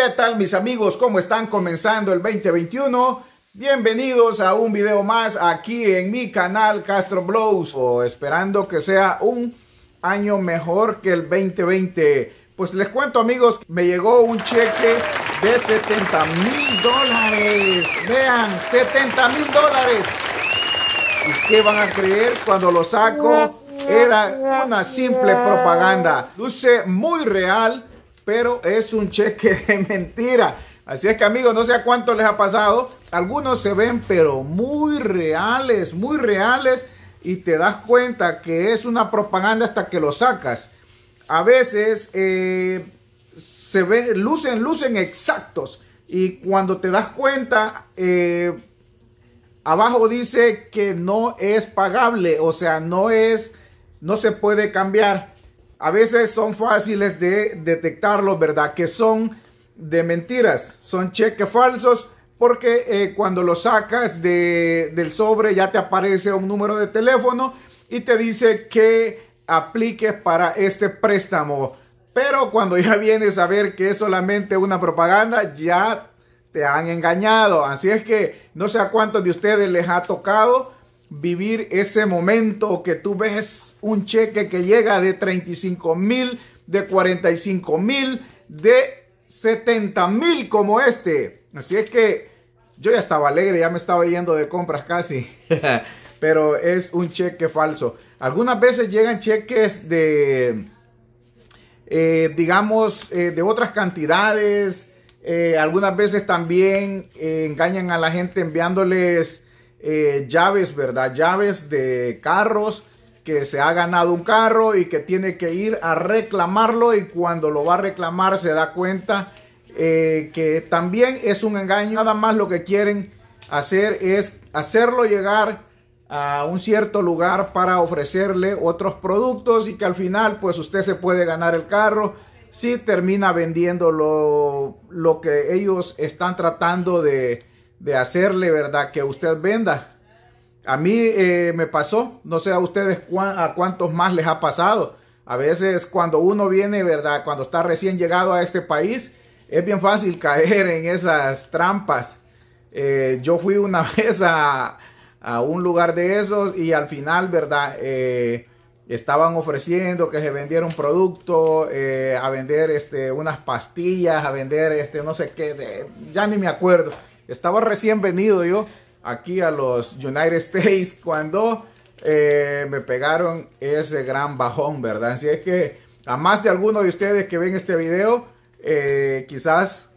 ¿Qué tal mis amigos? ¿Cómo están comenzando el 2021? Bienvenidos a un video más aquí en mi canal Castro Blows o esperando que sea un año mejor que el 2020. Pues les cuento amigos, me llegó un cheque de 70 mil dólares. Vean, 70 mil dólares. ¿Y qué van a creer cuando lo saco? Era una simple propaganda. Luce muy real pero es un cheque de mentira. Así es que amigos, no sé a cuánto les ha pasado. Algunos se ven pero muy reales, muy reales y te das cuenta que es una propaganda hasta que lo sacas. A veces eh, se ven, lucen, lucen exactos y cuando te das cuenta, eh, abajo dice que no es pagable, o sea, no es, no se puede cambiar a veces son fáciles de detectarlos, ¿verdad? Que son de mentiras, son cheques falsos, porque eh, cuando lo sacas del sobre ya te aparece un número de teléfono y te dice que apliques para este préstamo. Pero cuando ya vienes a ver que es solamente una propaganda, ya te han engañado. Así es que no sé a cuántos de ustedes les ha tocado vivir ese momento que tú ves un cheque que llega de 35 mil, de 45 mil, de 70 mil como este. Así es que yo ya estaba alegre, ya me estaba yendo de compras casi. Pero es un cheque falso. Algunas veces llegan cheques de, eh, digamos, eh, de otras cantidades. Eh, algunas veces también engañan a la gente enviándoles llaves, ¿verdad? Llaves de carros que se ha ganado un carro y que tiene que ir a reclamarlo y cuando lo va a reclamar se da cuenta eh, que también es un engaño. Nada más lo que quieren hacer es hacerlo llegar a un cierto lugar para ofrecerle otros productos y que al final pues usted se puede ganar el carro si termina vendiendo lo, lo que ellos están tratando de, de hacerle, ¿verdad? Que usted venda. A mí eh, me pasó, no sé a ustedes a cuántos más les ha pasado. A veces cuando uno viene, ¿verdad? Cuando está recién llegado a este país, es bien fácil caer en esas trampas. Eh, yo fui una vez a, un lugar de esos y al final, ¿verdad? Eh, estaban ofreciendo que se vendiera un producto, a vender este, unas pastillas, a vender este, no sé qué, ya ni me acuerdo. Estaba recién venido yo aquí a los United States cuando eh, me pegaron ese gran bajón, ¿verdad? Así es que a más de alguno de ustedes que ven este video, eh, quizás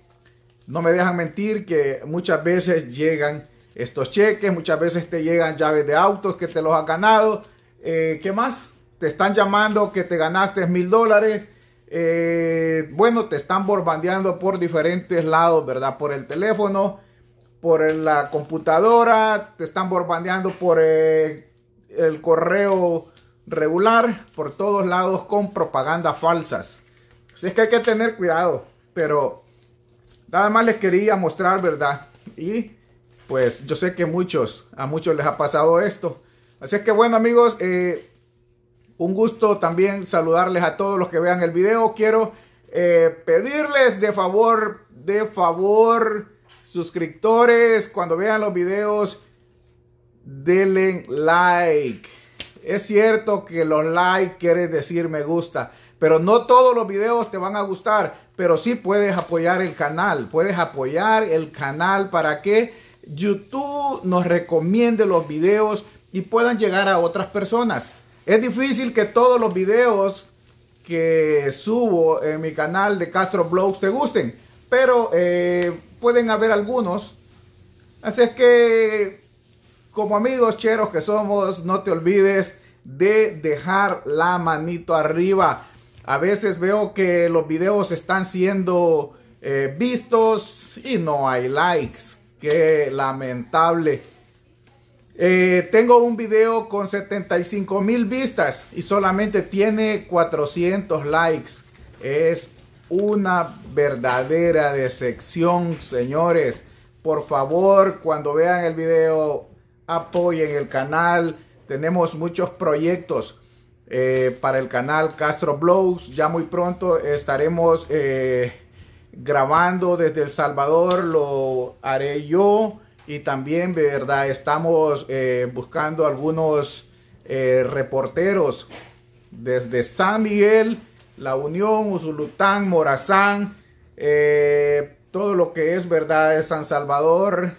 no me dejan mentir que muchas veces llegan estos cheques, muchas veces te llegan llaves de autos que te los ha ganado. Eh, ¿Qué más? Te están llamando que te ganaste mil dólares. bueno, te están borbandeando por diferentes lados, ¿verdad? Por el teléfono por la computadora, te están bombardeando por eh, el correo regular, por todos lados con propaganda falsas. Así es que hay que tener cuidado, pero nada más les quería mostrar, ¿verdad? Y pues yo sé que muchos, a muchos les ha pasado esto. Así es que bueno amigos, eh, un gusto también saludarles a todos los que vean el video. Quiero eh, pedirles de favor, de favor, suscriptores, cuando vean los videos, denle like. Es cierto que los likes quiere decir me gusta, pero no todos los videos te van a gustar, pero sí puedes apoyar el canal, puedes apoyar el canal para que YouTube nos recomiende los videos y puedan llegar a otras personas. Es difícil que todos los videos que subo en mi canal de Castro Blogs te gusten, pero eh, pueden haber algunos. Así es que, como amigos cheros que somos, no te olvides de dejar la manito arriba. A veces veo que los videos están siendo eh, vistos y no hay likes. Qué lamentable. Eh, tengo un video con 75 mil vistas y solamente tiene 400 likes. Es una verdadera decepción, señores. Por favor, cuando vean el video, apoyen el canal. Tenemos muchos proyectos eh, para el canal Castro blogs Ya muy pronto estaremos eh, grabando desde El Salvador. Lo haré yo. Y también, ¿verdad? Estamos eh, buscando algunos reporteros desde San Miguel la Unión, Usulután, Morazán, eh, todo lo que es verdad es San Salvador,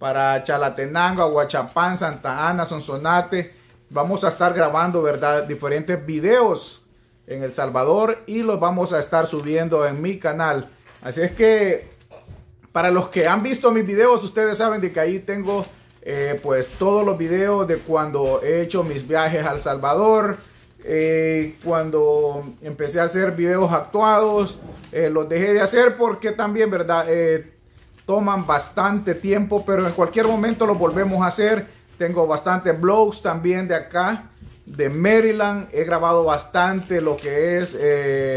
para Chalatenango, Aguachapán, Santa Ana, Sonsonate. Vamos a estar grabando verdad diferentes videos en El Salvador y los vamos a estar subiendo en mi canal. Así es que para los que han visto mis videos, ustedes saben de que ahí tengo eh, pues todos los videos de cuando he hecho mis viajes al Salvador, eh, cuando empecé a hacer videos actuados, eh, los dejé de hacer porque también, ¿verdad? Eh, toman bastante tiempo, pero en cualquier momento los volvemos a hacer. Tengo bastantes blogs también de acá, de Maryland. He grabado bastante lo que es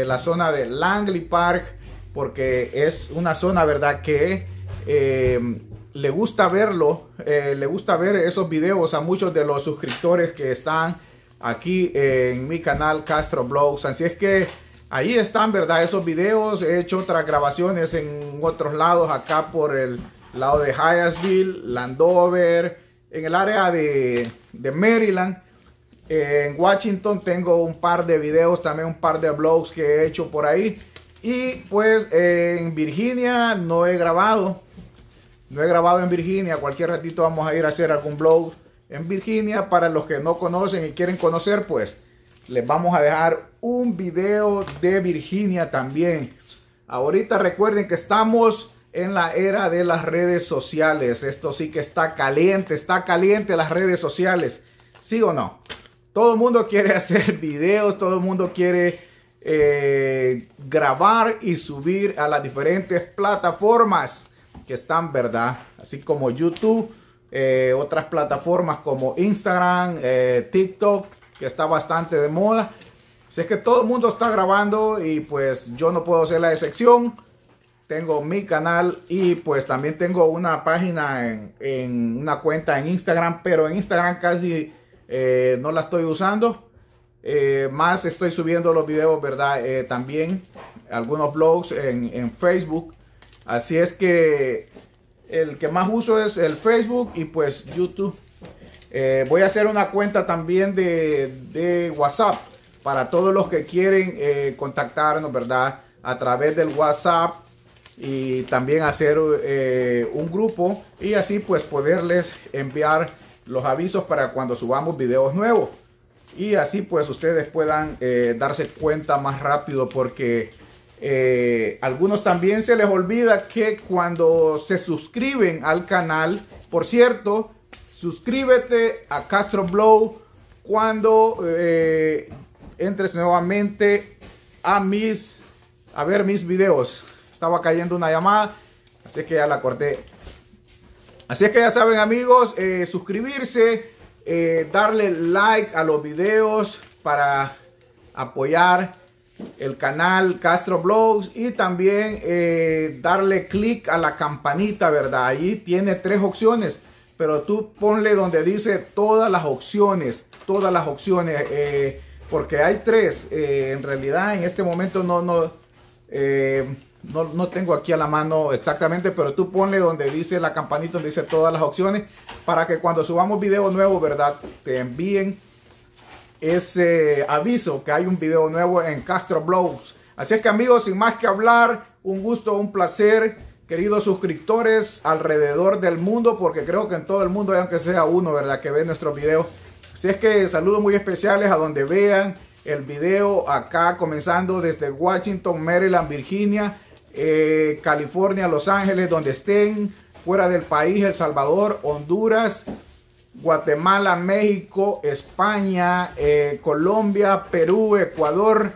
la zona de Langley Park, porque es una zona, ¿verdad? Que le gusta verlo, le gusta ver esos videos a muchos de los suscriptores que están aquí en mi canal Castro Blogs. Así es que ahí están, ¿verdad? Esos videos. He hecho otras grabaciones en otros lados, acá por el lado de Hyattsville, Landover, en el área de, Maryland. En Washington tengo un par de videos, también un par de blogs que he hecho por ahí. Y pues en Virginia no he grabado. No he grabado en Virginia. Cualquier ratito vamos a ir a hacer algún blog en Virginia. Para los que no conocen y quieren conocer, pues les vamos a dejar un video de Virginia también. Ahorita recuerden que estamos en la era de las redes sociales. Esto sí que está caliente, está caliente las redes sociales. ¿Sí o no? Todo el mundo quiere hacer videos, todo el mundo quiere eh, grabar y subir a las diferentes plataformas que están, ¿verdad? Así como YouTube, eh, otras plataformas como Instagram, eh, TikTok, que está bastante de moda. Si es que todo el mundo está grabando y pues yo no puedo ser la excepción. Tengo mi canal y pues también tengo una página en, una cuenta en Instagram, pero en Instagram casi eh, no la estoy usando. más estoy subiendo los videos, ¿verdad? también algunos blogs en, Facebook. Así es que el que más uso es el Facebook y pues YouTube. Eh, voy a hacer una cuenta también de, WhatsApp para todos los que quieren eh, contactarnos, ¿verdad? A través del WhatsApp y también hacer eh, un grupo y así pues poderles enviar los avisos para cuando subamos videos nuevos. Y así pues ustedes puedan darse cuenta más rápido porque eh, algunos también se les olvida que cuando se suscriben al canal, por cierto, suscríbete a Castro Blow cuando eh, entres nuevamente a mis a ver mis videos. Estaba cayendo una llamada, así que ya la corté. Así es que ya saben amigos, eh, suscribirse, darle like a los videos para apoyar el canal Castro Blogs y también eh, darle clic a la campanita, ¿verdad? Ahí tiene tres opciones, pero tú ponle donde dice todas las opciones, todas las opciones, eh, porque hay tres. Eh, en realidad en este momento no, no, no, no, tengo aquí a la mano exactamente, pero tú ponle donde dice la campanita, donde dice todas las opciones, para que cuando subamos video nuevo, ¿verdad? Te envíen ese aviso que hay un video nuevo en Castro Blogs. Así es que amigos, sin más que hablar, un gusto, un placer, queridos suscriptores alrededor del mundo, porque creo que en todo el mundo, aunque sea uno, ¿verdad? Que ve nuestro video Así es que saludos muy especiales a donde vean el video acá, comenzando desde Washington, Maryland, Virginia, eh, California, Los Ángeles, donde estén, fuera del país, El Salvador, Honduras. Guatemala, México, España, eh, Colombia, Perú, Ecuador,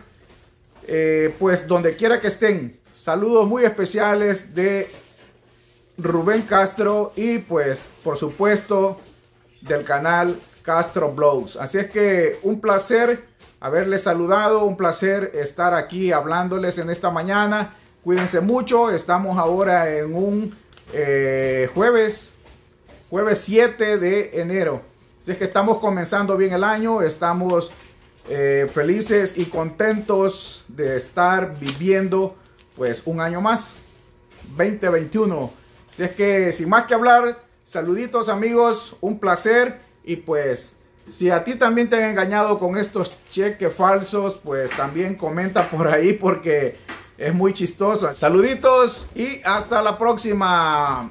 eh, pues donde quiera que estén. Saludos muy especiales de Rubén Castro y pues por supuesto del canal Castro Blogs. Así es que un placer haberles saludado, un placer estar aquí hablándoles en esta mañana. Cuídense mucho, estamos ahora en un eh, jueves jueves 7 de enero. Así es que estamos comenzando bien el año, estamos eh, felices y contentos de estar viviendo pues un año más, 2021. Si es que sin más que hablar, saluditos amigos, un placer y pues si a ti también te han engañado con estos cheques falsos, pues también comenta por ahí porque es muy chistoso. Saluditos y hasta la próxima.